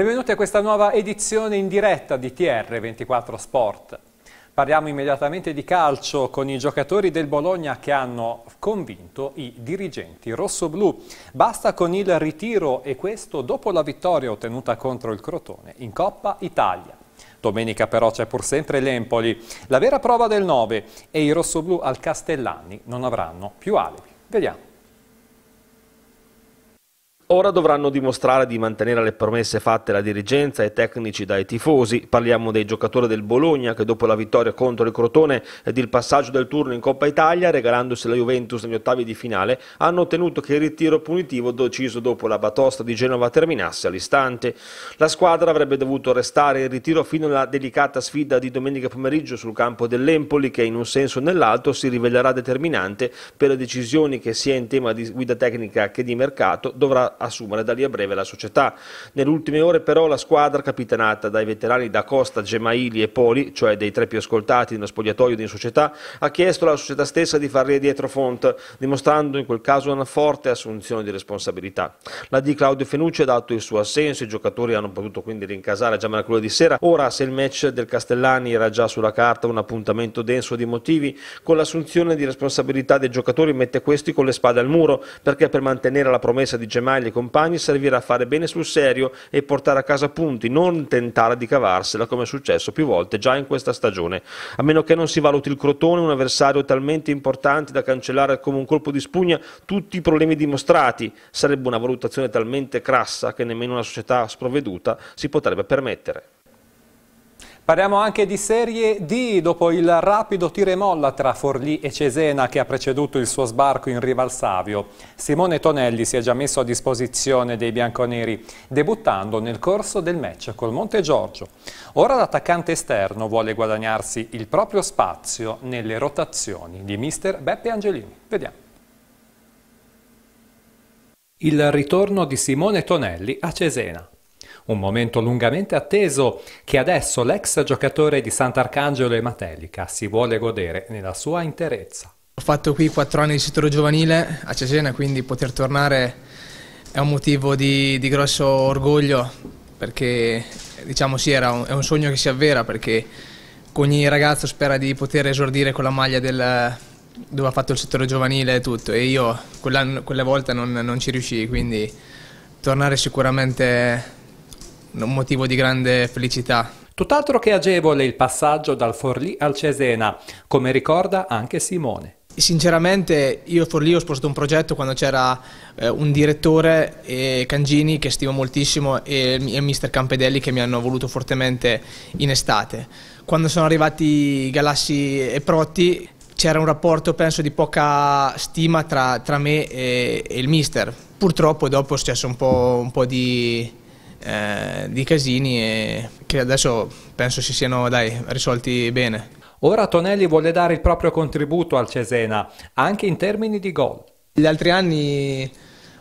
Benvenuti a questa nuova edizione in diretta di TR24 Sport. Parliamo immediatamente di calcio con i giocatori del Bologna che hanno convinto i dirigenti rossoblù. Basta con il ritiro e questo dopo la vittoria ottenuta contro il Crotone in Coppa Italia. Domenica però c'è pur sempre l'Empoli, la vera prova del 9 e i rossoblù al Castellani non avranno più alibi. Vediamo. Ora dovranno dimostrare di mantenere le promesse fatte alla dirigenza e tecnici dai tifosi. Parliamo dei giocatori del Bologna che dopo la vittoria contro il Crotone ed il passaggio del turno in Coppa Italia, regalandosi la Juventus negli ottavi di finale, hanno ottenuto che il ritiro punitivo deciso dopo la batosta di Genova terminasse all'istante. La squadra avrebbe dovuto restare in ritiro fino alla delicata sfida di domenica pomeriggio sul campo dell'Empoli che in un senso o nell'altro si rivelerà determinante per le decisioni che sia in tema di guida tecnica che di mercato dovrà assumere da lì a breve la società. Nelle ultime ore però la squadra capitanata dai veterani da Costa, Gemaili e Poli, cioè dei tre più ascoltati nello spogliatoio di società, ha chiesto alla società stessa di far riedietro Font, dimostrando in quel caso una forte assunzione di responsabilità. La di Claudio Fenucci ha dato il suo assenso, i giocatori hanno potuto quindi rincasare già mercoledì sera. Ora, se il match del Castellani era già sulla carta un appuntamento denso di motivi, con l'assunzione di responsabilità dei giocatori mette questi con le spade al muro, perché per mantenere la promessa di Gemaglia dei compagni servirà a fare bene sul serio e portare a casa punti, non tentare di cavarsela come è successo più volte già in questa stagione. A meno che non si valuti il Crotone, un avversario talmente importante da cancellare come un colpo di spugna tutti i problemi dimostrati, sarebbe una valutazione talmente crassa che nemmeno una società sprovveduta si potrebbe permettere. Parliamo anche di Serie D, dopo il rapido tiro e molla tra Forlì e Cesena che ha preceduto il suo sbarco in Riva al Savio. Simone Tonelli si è già messo a disposizione dei bianconeri, debuttando nel corso del match col Monte Giorgio. Ora l'attaccante esterno vuole guadagnarsi il proprio spazio nelle rotazioni di mister Beppe Angelini. Vediamo. Il ritorno di Simone Tonelli a Cesena. Un momento lungamente atteso che adesso l'ex giocatore di Sant'Arcangelo e Matelica si vuole godere nella sua interezza. Ho fatto qui quattro anni di settore giovanile a Cesena, quindi poter tornare è un motivo di, di grosso orgoglio perché diciamo sì, un, è un sogno che si avvera perché ogni ragazzo spera di poter esordire con la maglia del, dove ha fatto il settore giovanile e tutto e io quella, quella volta non, non ci riuscii, quindi tornare sicuramente un motivo di grande felicità. Tutt'altro che agevole il passaggio dal Forlì al Cesena, come ricorda anche Simone. Sinceramente io a Forlì ho sposato un progetto quando c'era eh, un direttore, eh, Cangini, che stimo moltissimo e, e mister Campedelli che mi hanno voluto fortemente in estate. Quando sono arrivati Galassi e Protti c'era un rapporto penso di poca stima tra, tra me e, e, il mister. Purtroppo dopo è successo un po', un po di eh, di casini che adesso penso si siano dai, risolti bene. Ora Tonelli vuole dare il proprio contributo al Cesena, anche in termini di gol. Gli altri anni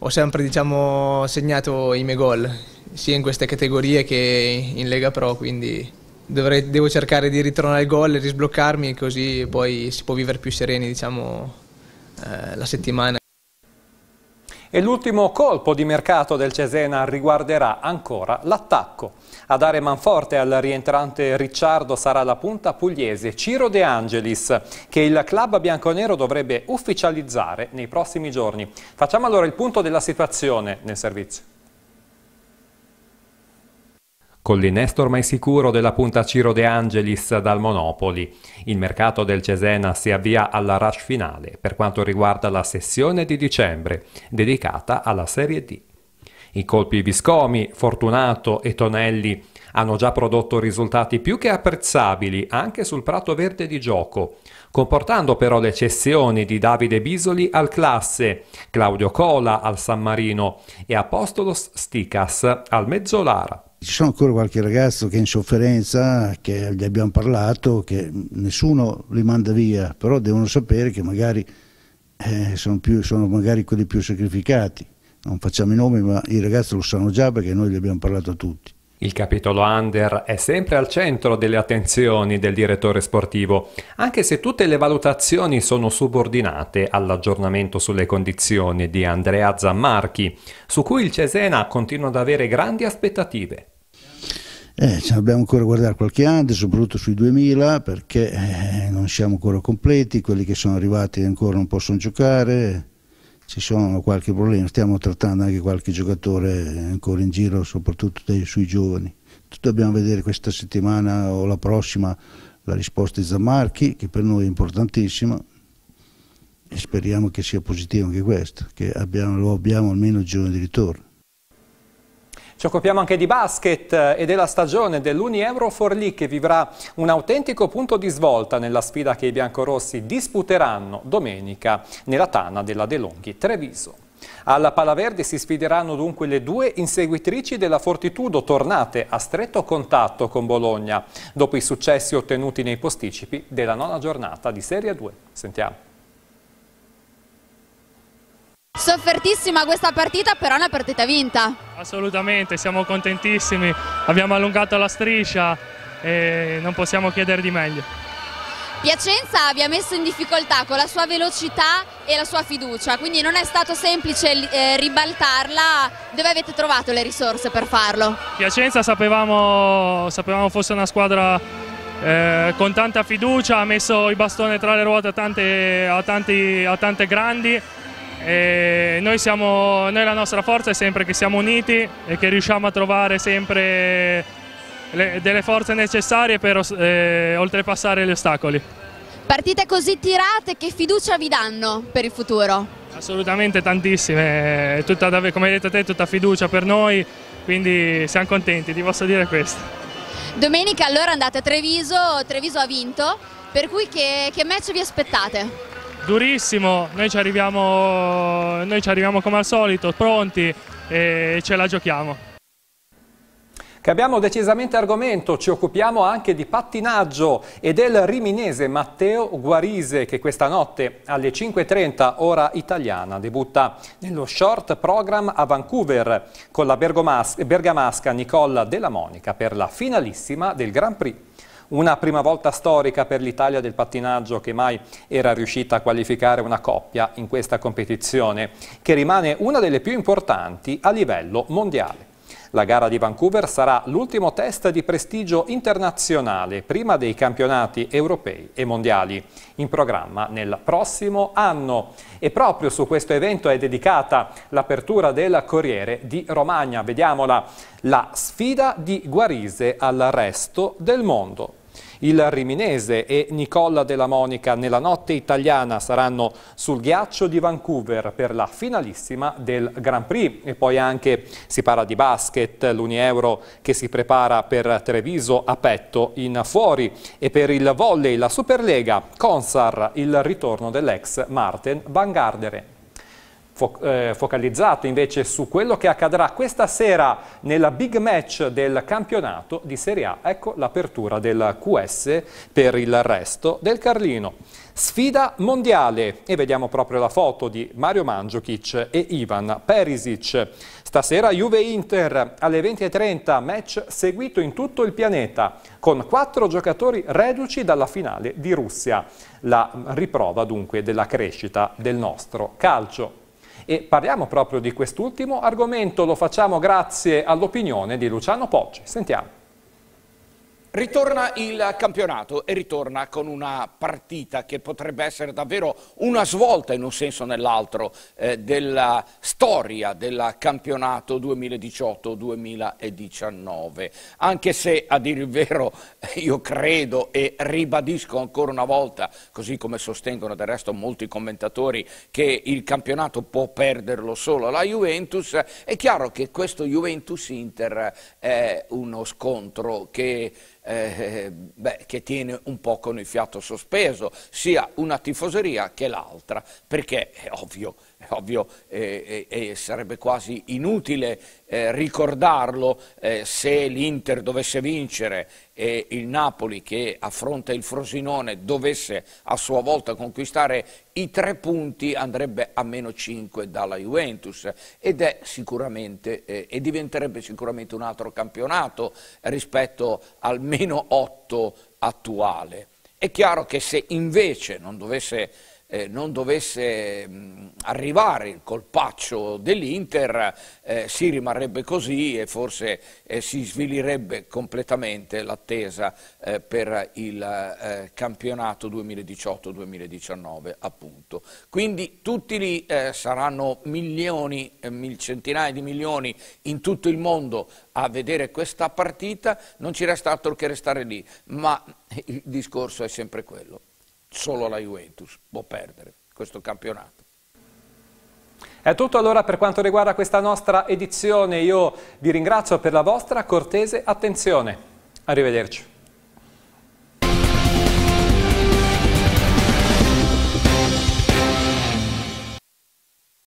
ho sempre diciamo, segnato i miei gol, sia in queste categorie che in Lega Pro, quindi dovrei, devo cercare di ritornare il gol e risbloccarmi così poi si può vivere più sereni diciamo, eh, la settimana. E l'ultimo colpo di mercato del Cesena riguarderà ancora l'attacco. A dare manforte al rientrante Ricciardo sarà la punta pugliese Ciro De Angelis, che il club bianconero dovrebbe ufficializzare nei prossimi giorni. Facciamo allora il punto della situazione nel servizio. Con l'innesto ormai sicuro della punta Ciro De Angelis dal Monopoli, il mercato del Cesena si avvia alla rush finale per quanto riguarda la sessione di dicembre, dedicata alla Serie D. I colpi Viscomi, Fortunato e Tonelli hanno già prodotto risultati più che apprezzabili anche sul prato verde di gioco, comportando però le cessioni di Davide Bisoli al Classe, Claudio Cola al San Marino e Apostolos Sticas al Mezzolara. Ci sono ancora qualche ragazzo che è in sofferenza, che gli abbiamo parlato, che nessuno li manda via, però devono sapere che magari eh, sono, più, sono magari quelli più sacrificati. Non facciamo i nomi, ma i ragazzi lo sanno già perché noi gli abbiamo parlato a tutti. Il capitolo under è sempre al centro delle attenzioni del direttore sportivo, anche se tutte le valutazioni sono subordinate all'aggiornamento sulle condizioni di Andrea Zammarchi, su cui il Cesena continua ad avere grandi aspettative. Eh, dobbiamo ancora guardare qualche anno, soprattutto sui 2000, perché eh, non siamo ancora completi, quelli che sono arrivati ancora non possono giocare, ci sono qualche problema, stiamo trattando anche qualche giocatore ancora in giro, soprattutto dei, sui giovani. Dobbiamo vedere questa settimana o la prossima la risposta di Zamarchi, che per noi è importantissima, e speriamo che sia positiva anche questa, che abbiamo, lo abbiamo almeno il giorno di ritorno. Ci occupiamo anche di basket eh, e della stagione dell'Unieuro Forlì che vivrà un autentico punto di svolta nella sfida che i biancorossi disputeranno domenica nella tana della De Longhi Treviso. Alla Palaverde si sfideranno dunque le due inseguitrici della Fortitudo tornate a stretto contatto con Bologna dopo i successi ottenuti nei posticipi della nona giornata di Serie 2. Sentiamo soffertissima questa partita, però è una partita vinta. Assolutamente, siamo contentissimi, abbiamo allungato la striscia e non possiamo chiedere di meglio. Piacenza vi ha messo in difficoltà con la sua velocità e la sua fiducia, quindi non è stato semplice eh, ribaltarla. Dove avete trovato le risorse per farlo? Piacenza sapevamo, sapevamo fosse una squadra eh, con tanta fiducia, ha messo i bastoni tra le ruote a tante, a tanti, a tante grandi noi, siamo, noi, la nostra forza è sempre che siamo uniti e che riusciamo a trovare sempre le, delle forze necessarie per eh, oltrepassare gli ostacoli. Partite così tirate, che fiducia vi danno per il futuro? Assolutamente tantissime, eh, tutta, come hai detto te, tutta fiducia per noi, quindi siamo contenti, ti posso dire questo. Domenica allora andate a Treviso, Treviso ha vinto, per cui che, che match vi aspettate? durissimo, noi ci arriviamo, noi ci arriviamo come al solito, pronti e ce la giochiamo. Cambiamo decisamente argomento, ci occupiamo anche di pattinaggio e del riminese Matteo Guarise che questa notte alle 5.30 ora italiana debutta nello short program a Vancouver con la bergamasca Nicole Della Monica per la finalissima del Grand Prix una prima volta storica per l'Italia del pattinaggio che mai era riuscita a qualificare una coppia in questa competizione, che rimane una delle più importanti a livello mondiale. La gara di Vancouver sarà l'ultimo test di prestigio internazionale prima dei campionati europei e mondiali in programma nel prossimo anno. E proprio su questo evento è dedicata l'apertura del Corriere di Romagna. Vediamola, la sfida di Guarise al resto del mondo. Il Riminese e Nicola della Monica nella notte italiana saranno sul ghiaccio di Vancouver per la finalissima del Grand Prix. E poi anche si parla di basket, l'Unieuro che si prepara per Treviso a petto in fuori e per il volley la Superlega, Consar, il ritorno dell'ex Martin Van Garderen. Eh, focalizzato invece su quello che accadrà questa sera nella big match del campionato di Serie A. Ecco l'apertura del QS per il resto del Carlino. Sfida mondiale e vediamo proprio la foto di Mario Mandzukic e Ivan Perisic. Stasera Juve-Inter alle 20.30, match seguito in tutto il pianeta con quattro giocatori reduci dalla finale di Russia. La riprova dunque della crescita del nostro calcio. E parliamo proprio di quest'ultimo argomento, lo facciamo grazie all'opinione di Luciano Poggi. Sentiamo. Ritorna il campionato e ritorna con una partita che potrebbe essere davvero una svolta in un senso o nell'altro eh, della storia del campionato 2018-2019. Anche se a dire il vero io credo e ribadisco ancora una volta, così come sostengono del resto molti commentatori, che il campionato può perderlo solo la Juventus, è chiaro che questo Juventus-Inter è uno scontro che eh, beh, che tiene un po' con il fiato sospeso sia una tifoseria che l'altra, perché è ovvio ovvio eh, eh, eh, sarebbe quasi inutile eh, ricordarlo eh, se l'Inter dovesse vincere e il Napoli che affronta il Frosinone dovesse a sua volta conquistare i tre punti andrebbe a meno 5 dalla Juventus ed è sicuramente eh, e diventerebbe sicuramente un altro campionato rispetto al meno 8 attuale. È chiaro che se invece non dovesse eh, non dovesse mh, mm, arrivare il colpaccio dell'Inter eh, si rimarrebbe così e forse eh, si svilirebbe completamente l'attesa eh, per il eh, campionato 2018-2019 appunto. Quindi tutti lì eh, saranno milioni, centinaia di milioni in tutto il mondo a vedere questa partita, non ci resta altro che restare lì, ma il discorso è sempre quello solo la Juventus può perdere questo campionato. È tutto allora per quanto riguarda questa nostra edizione, io vi ringrazio per la vostra cortese attenzione. Arrivederci.